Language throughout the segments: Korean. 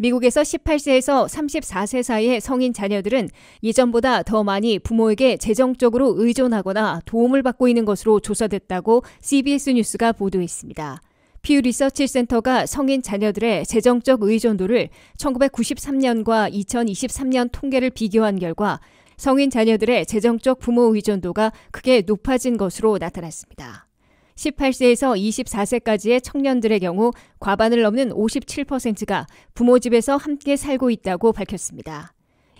미국에서 18세에서 34세 사이의 성인 자녀들은 이전보다 더 많이 부모에게 재정적으로 의존하거나 도움을 받고 있는 것으로 조사됐다고 CBS 뉴스가 보도했습니다. 퓨 리서치 센터가 성인 자녀들의 재정적 의존도를 1993년과 2023년 통계를 비교한 결과 성인 자녀들의 재정적 부모 의존도가 크게 높아진 것으로 나타났습니다. 18세에서 24세까지의 청년들의 경우 과반을 넘는 57%가 부모 집에서 함께 살고 있다고 밝혔습니다.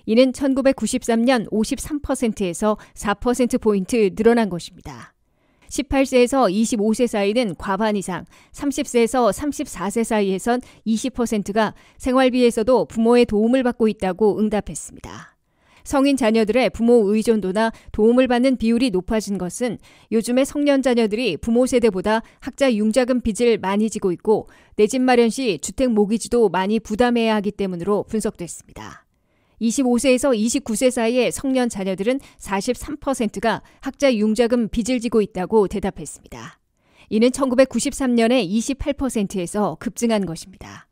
이는 1993년 53%에서 4%포인트 늘어난 것입니다. 18세에서 25세 사이는 과반 이상, 30세에서 34세 사이에선 20%가 생활비에서도 부모의 도움을 받고 있다고 응답했습니다. 성인 자녀들의 부모 의존도나 도움을 받는 비율이 높아진 것은 요즘의 성년 자녀들이 부모 세대보다 학자 융자금 빚을 많이 지고 있고 내 집 마련 시 주택 모기지도 많이 부담해야 하기 때문으로 분석됐습니다. 25세에서 29세 사이의 성년 자녀들은 43%가 학자 융자금 빚을 지고 있다고 대답했습니다. 이는 1993년에 28%에서 급증한 것입니다.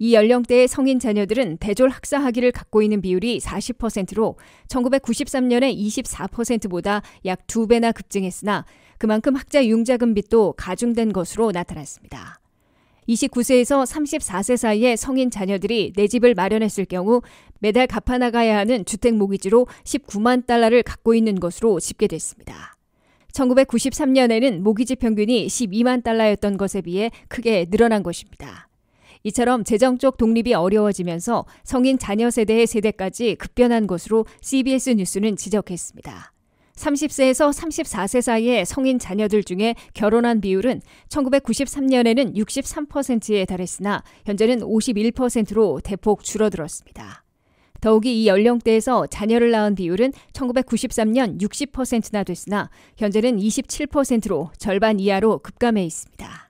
이 연령대의 성인 자녀들은 대졸 학사 학위를 갖고 있는 비율이 40%로 1993년에 24%보다 약 2배나 급증했으나 그만큼 학자 융자금 빚도 가중된 것으로 나타났습니다. 29세에서 34세 사이의 성인 자녀들이 내 집을 마련했을 경우 매달 갚아나가야 하는 주택 모기지로 19만 달러를 갖고 있는 것으로 집계됐습니다. 1993년에는 모기지 평균이 12만 달러였던 것에 비해 크게 늘어난 것입니다. 이처럼 재정적 독립이 어려워지면서 성인 자녀 세대의 세대까지 급변한 것으로 CBS 뉴스는 지적했습니다. 30세에서 34세 사이의 성인 자녀들 중에 결혼한 비율은 1993년에는 63%에 달했으나 현재는 51%로 대폭 줄어들었습니다. 더욱이 이 연령대에서 자녀를 낳은 비율은 1993년 60%나 됐으나 현재는 27%로 절반 이하로 급감해 있습니다.